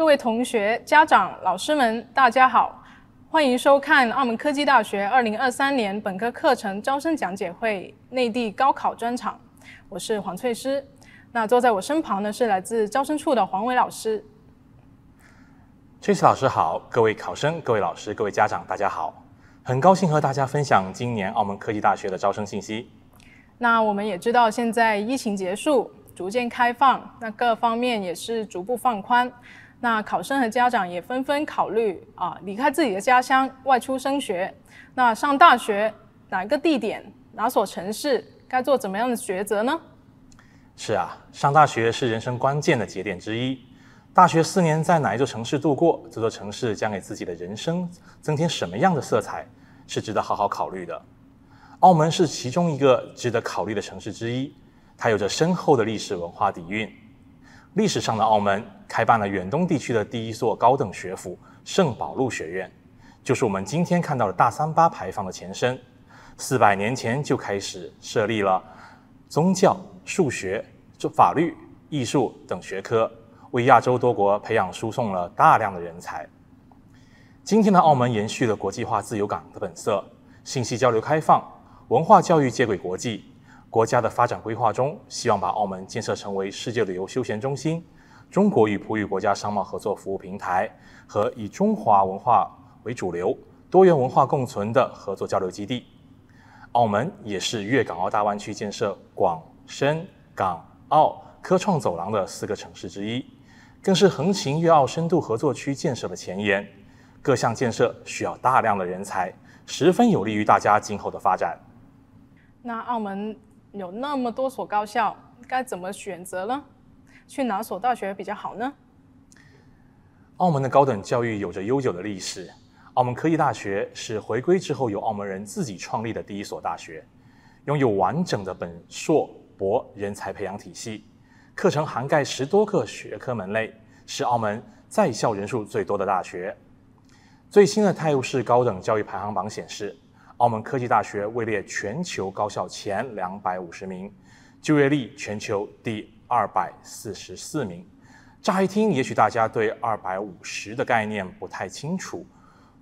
各位同学、家长、老师们，大家好，欢迎收看澳门科技大学二零二三年本科课程招生讲解会内地高考专场。我是黄翠诗，那坐在我身旁的是来自招生处的黄伟老师。崔诗老师好，各位考生、各位老师、各位家长，大家好，很高兴和大家分享今年澳门科技大学的招生信息。那我们也知道，现在疫情结束，逐渐开放，那各方面也是逐步放宽。那考生和家长也纷纷考虑啊，离开自己的家乡外出升学。那上大学，哪一个地点，哪所城市，该做怎么样的抉择呢？是啊，上大学是人生关键的节点之一。大学四年在哪一座城市度过，这座城市将给自己的人生增添什么样的色彩，是值得好好考虑的。澳门是其中一个值得考虑的城市之一，它有着深厚的历史文化底蕴。历史上的澳门开办了远东地区的第一座高等学府圣保禄学院，就是我们今天看到的大三巴牌坊的前身。四百年前就开始设立了宗教、数学、这法律、艺术等学科，为亚洲多国培养输送了大量的人才。今天的澳门延续了国际化自由港的本色，信息交流开放，文化教育接轨国际。国家的发展规划中，希望把澳门建设成为世界旅游休闲中心、中国与葡语国家商贸合作服务平台和以中华文化为主流、多元文化共存的合作交流基地。澳门也是粤港澳大湾区建设广深港澳科创走廊的四个城市之一，更是横琴粤澳深度合作区建设的前沿。各项建设需要大量的人才，十分有利于大家今后的发展。那澳门。有那么多所高校，该怎么选择呢？去哪所大学比较好呢？澳门的高等教育有着悠久的历史。澳门科技大学是回归之后由澳门人自己创立的第一所大学，拥有完整的本硕博人才培养体系，课程涵盖十多个学科门类，是澳门在校人数最多的大学。最新的泰晤士高等教育排行榜显示。澳门科技大学位列全球高校前两百五十名，就业力全球第二百四十四名。乍一听，也许大家对二百五十的概念不太清楚。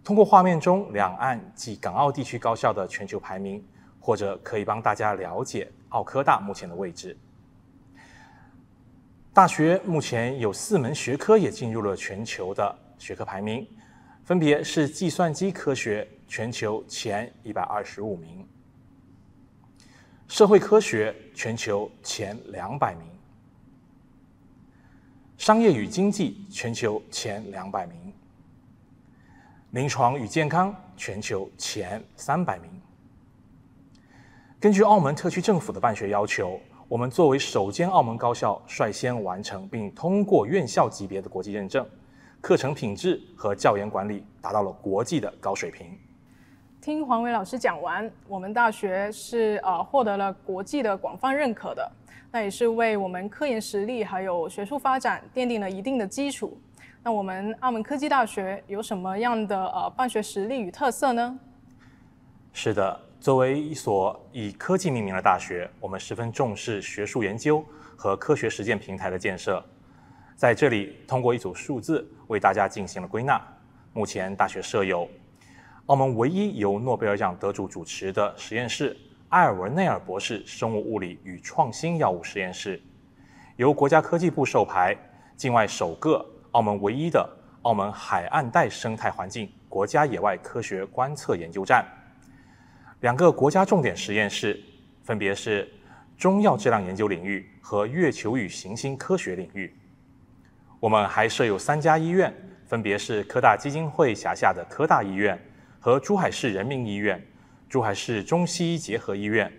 通过画面中两岸及港澳地区高校的全球排名，或者可以帮大家了解澳科大目前的位置。大学目前有四门学科也进入了全球的学科排名，分别是计算机科学。全球前一百二十五名，社会科学全球前两百名，商业与经济全球前两百名，临床与健康全球前三百名。根据澳门特区政府的办学要求，我们作为首间澳门高校，率先完成并通过院校级别的国际认证，课程品质和教研管理达到了国际的高水平。听黄伟老师讲完，我们大学是呃获得了国际的广泛认可的，那也是为我们科研实力还有学术发展奠定了一定的基础。那我们澳门科技大学有什么样的呃办学实力与特色呢？是的，作为一所以科技命名的大学，我们十分重视学术研究和科学实践平台的建设。在这里，通过一组数字为大家进行了归纳。目前，大学设有。澳门唯一由诺贝尔奖得主主持的实验室——埃尔文内尔博士生物物理与创新药物实验室，由国家科技部授牌，境外首个、澳门唯一的澳门海岸带生态环境国家野外科学观测研究站，两个国家重点实验室分别是中药质量研究领域和月球与行星科学领域。我们还设有三家医院，分别是科大基金会辖下的科大医院。和珠海市人民医院、珠海市中西医结合医院，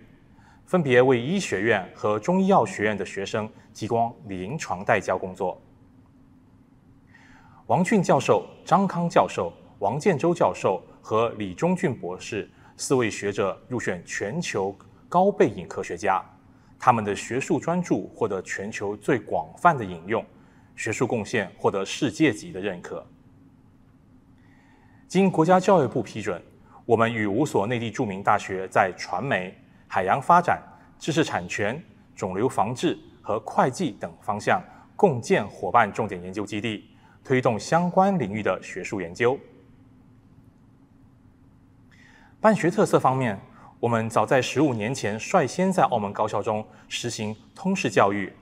分别为医学院和中医药学院的学生提供临床带教工作。王俊教授、张康教授、王建洲教授和李忠俊博士四位学者入选全球高背影科学家，他们的学术专注获得全球最广泛的引用，学术贡献获得世界级的认可。经国家教育部批准，我们与五所内地著名大学在传媒、海洋发展、知识产权、肿瘤防治和会计等方向共建伙伴重点研究基地，推动相关领域的学术研究。办学特色方面，我们早在十五年前率先在澳门高校中实行通识教育，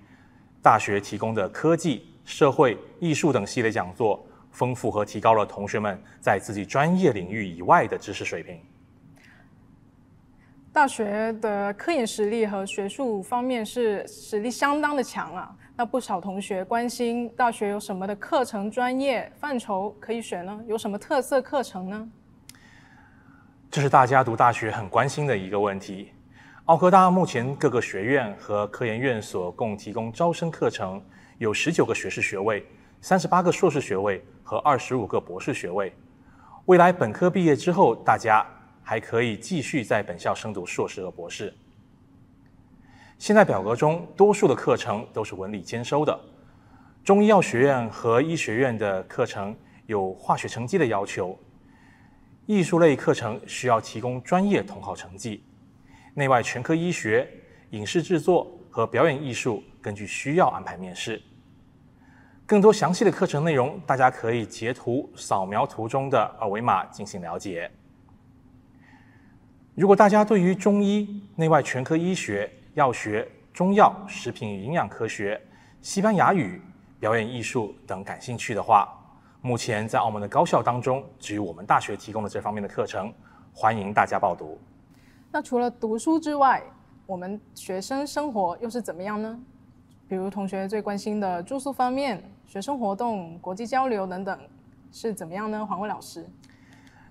大学提供的科技、社会、艺术等系列讲座。丰富和提高了同学们在自己专业领域以外的知识水平。大学的科研实力和学术方面是实力相当的强了。那不少同学关心大学有什么的课程专业范畴可以选呢？有什么特色课程呢？这是大家读大学很关心的一个问题。奥科大目前各个学院和科研院所共提供招生课程有十九个学士学位，三十八个硕士学位。和二十五个博士学位。未来本科毕业之后，大家还可以继续在本校深读硕士和博士。现在表格中，多数的课程都是文理兼收的。中医药学院和医学院的课程有化学成绩的要求，艺术类课程需要提供专业统考成绩。内外全科医学、影视制作和表演艺术根据需要安排面试。更多详细的课程内容，大家可以截图扫描图中的二维码进行了解。如果大家对于中医、内外全科医学、药学、中药、食品与营养科学、西班牙语、表演艺术等感兴趣的话，目前在澳门的高校当中，只有我们大学提供了这方面的课程，欢迎大家报读。那除了读书之外，我们学生生活又是怎么样呢？比如同学最关心的住宿方面。学生活动、国际交流等等是怎么样呢？黄伟老师，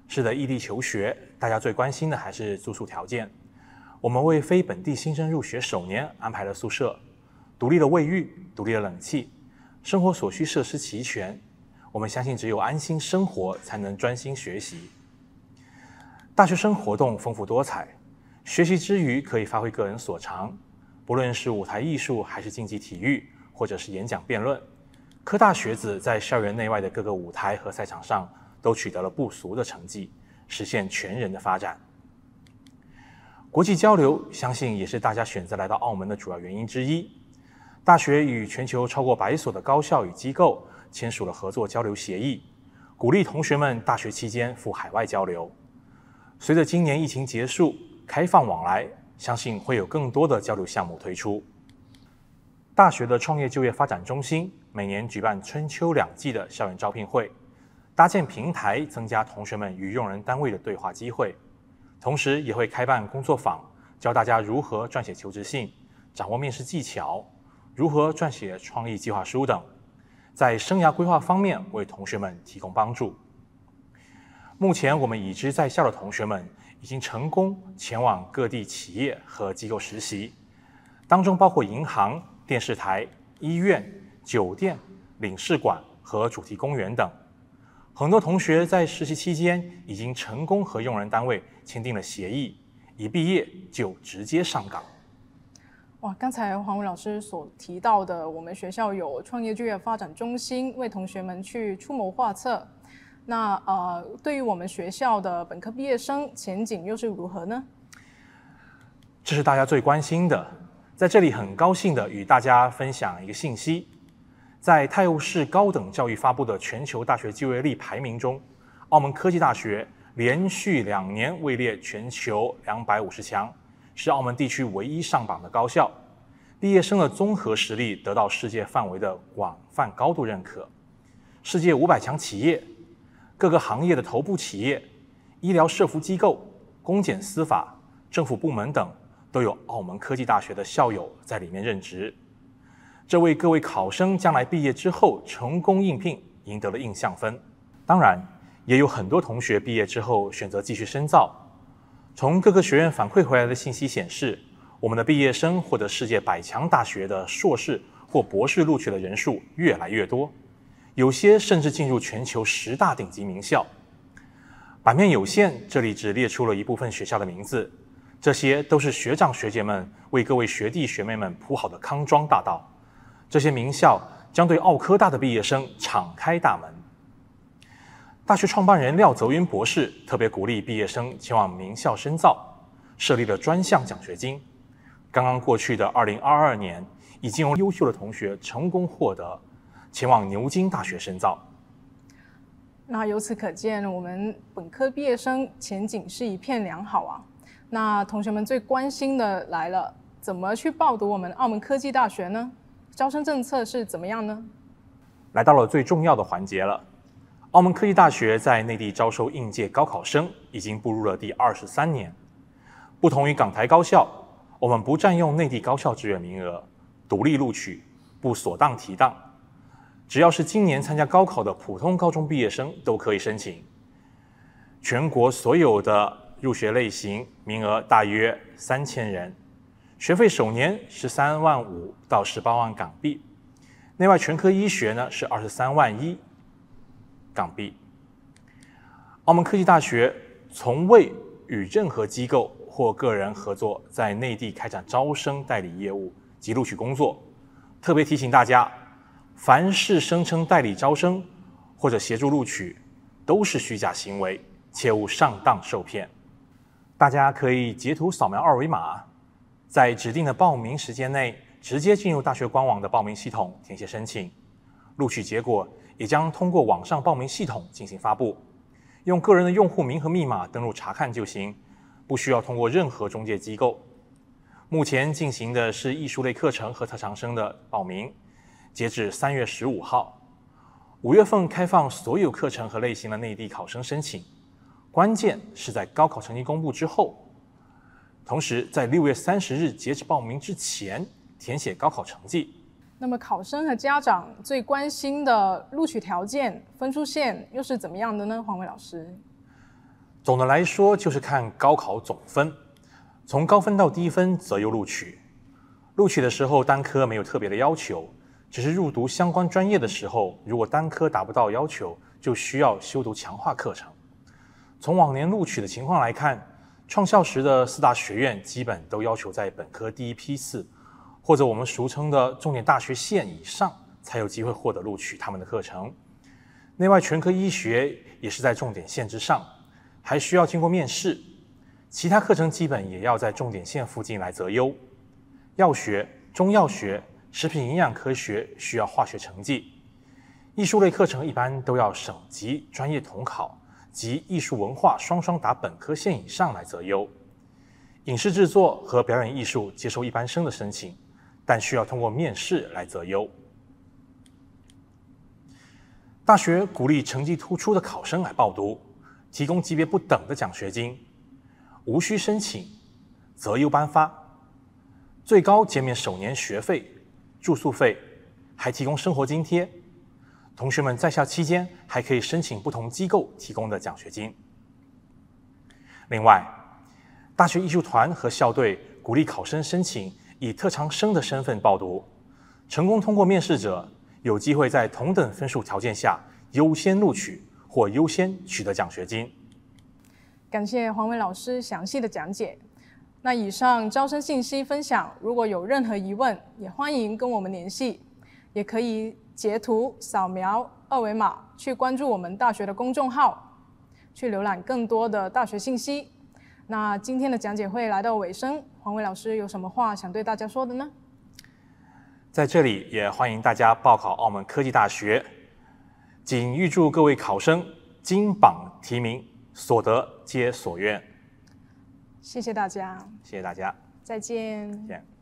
是的，异地求学，大家最关心的还是住宿条件。我们为非本地新生入学首年安排了宿舍，独立的卫浴、独立的冷气，生活所需设施齐全。我们相信，只有安心生活，才能专心学习。大学生活动丰富多彩，学习之余可以发挥个人所长，不论是舞台艺术，还是竞技体育，或者是演讲辩论。科大学子在校园内外的各个舞台和赛场上都取得了不俗的成绩，实现全人的发展。国际交流，相信也是大家选择来到澳门的主要原因之一。大学与全球超过百所的高校与机构签署了合作交流协议，鼓励同学们大学期间赴海外交流。随着今年疫情结束，开放往来，相信会有更多的交流项目推出。大学的创业就业发展中心每年举办春秋两季的校园招聘会，搭建平台，增加同学们与用人单位的对话机会，同时也会开办工作坊，教大家如何撰写求职信，掌握面试技巧，如何撰写创意计划书等，在生涯规划方面为同学们提供帮助。目前，我们已知在校的同学们已经成功前往各地企业和机构实习，当中包括银行。电视台、医院、酒店、领事馆和主题公园等，很多同学在实习期间已经成功和用人单位签订了协议，一毕业就直接上岗。哇，刚才黄伟老师所提到的，我们学校有创业就业发展中心为同学们去出谋划策。那呃，对于我们学校的本科毕业生前景又是如何呢？这是大家最关心的。在这里很高兴的与大家分享一个信息，在泰晤士高等教育发布的全球大学就业力排名中，澳门科技大学连续两年位列全球两百五十强，是澳门地区唯一上榜的高校，毕业生的综合实力得到世界范围的广泛高度认可，世界五百强企业、各个行业的头部企业、医疗设服机构、公检司法、政府部门等。都有澳门科技大学的校友在里面任职，这为各位考生将来毕业之后成功应聘赢得了印象分。当然，也有很多同学毕业之后选择继续深造。从各个学院反馈回来的信息显示，我们的毕业生获得世界百强大学的硕士或博士录取的人数越来越多，有些甚至进入全球十大顶级名校。版面有限，这里只列出了一部分学校的名字。这些都是学长学姐们为各位学弟学妹们铺好的康庄大道。这些名校将对奥科大的毕业生敞开大门。大学创办人廖泽云博士特别鼓励毕业生前往名校深造，设立了专项奖学金。刚刚过去的二零二二年，已经有优秀的同学成功获得前往牛津大学深造。那由此可见，我们本科毕业生前景是一片良好啊。那同学们最关心的来了，怎么去报读我们澳门科技大学呢？招生政策是怎么样呢？来到了最重要的环节了。澳门科技大学在内地招收应届高考生，已经步入了第二十三年。不同于港台高校，我们不占用内地高校志愿名额，独立录取，不锁档提档。只要是今年参加高考的普通高中毕业生都可以申请。全国所有的。入学类型，名额大约三千人，学费首年十三万五到十八万港币，内外全科医学呢是二十三万一港币。澳门科技大学从未与任何机构或个人合作在内地开展招生代理业务及录取工作。特别提醒大家，凡是声称代理招生或者协助录取，都是虚假行为，切勿上当受骗。大家可以截图扫描二维码，在指定的报名时间内直接进入大学官网的报名系统填写申请。录取结果也将通过网上报名系统进行发布，用个人的用户名和密码登录查看就行，不需要通过任何中介机构。目前进行的是艺术类课程和特长生的报名，截至三月十五号，五月份开放所有课程和类型的内地考生申请。关键是在高考成绩公布之后，同时在六月三十日截止报名之前填写高考成绩。那么考生和家长最关心的录取条件、分数线又是怎么样的呢？黄伟老师，总的来说就是看高考总分，从高分到低分择优录取。录取的时候单科没有特别的要求，只是入读相关专业的时候，如果单科达不到要求，就需要修读强化课程。从往年录取的情况来看，创校时的四大学院基本都要求在本科第一批次，或者我们俗称的重点大学线以上才有机会获得录取。他们的课程，内外全科医学也是在重点线之上，还需要经过面试。其他课程基本也要在重点线附近来择优。药学、中药学、食品营养科学需要化学成绩。艺术类课程一般都要省级专业统考。及艺术文化双双达本科线以上来择优，影视制作和表演艺术接受一般生的申请，但需要通过面试来择优。大学鼓励成绩突出的考生来报读，提供级别不等的奖学金，无需申请，择优颁发，最高减免首年学费、住宿费，还提供生活津贴。同学们在校期间还可以申请不同机构提供的奖学金。另外，大学艺术团和校队鼓励考生申请以特长生的身份报读，成功通过面试者有机会在同等分数条件下优先录取或优先取得奖学金。感谢黄伟老师详细的讲解。那以上招生信息分享，如果有任何疑问，也欢迎跟我们联系，也可以。截图、扫描二维码，去关注我们大学的公众号，去浏览更多的大学信息。那今天的讲解会来到尾声，黄伟老师有什么话想对大家说的呢？在这里也欢迎大家报考澳门科技大学，谨预祝各位考生金榜题名，所得皆所愿。谢谢大家，谢谢大家，再见。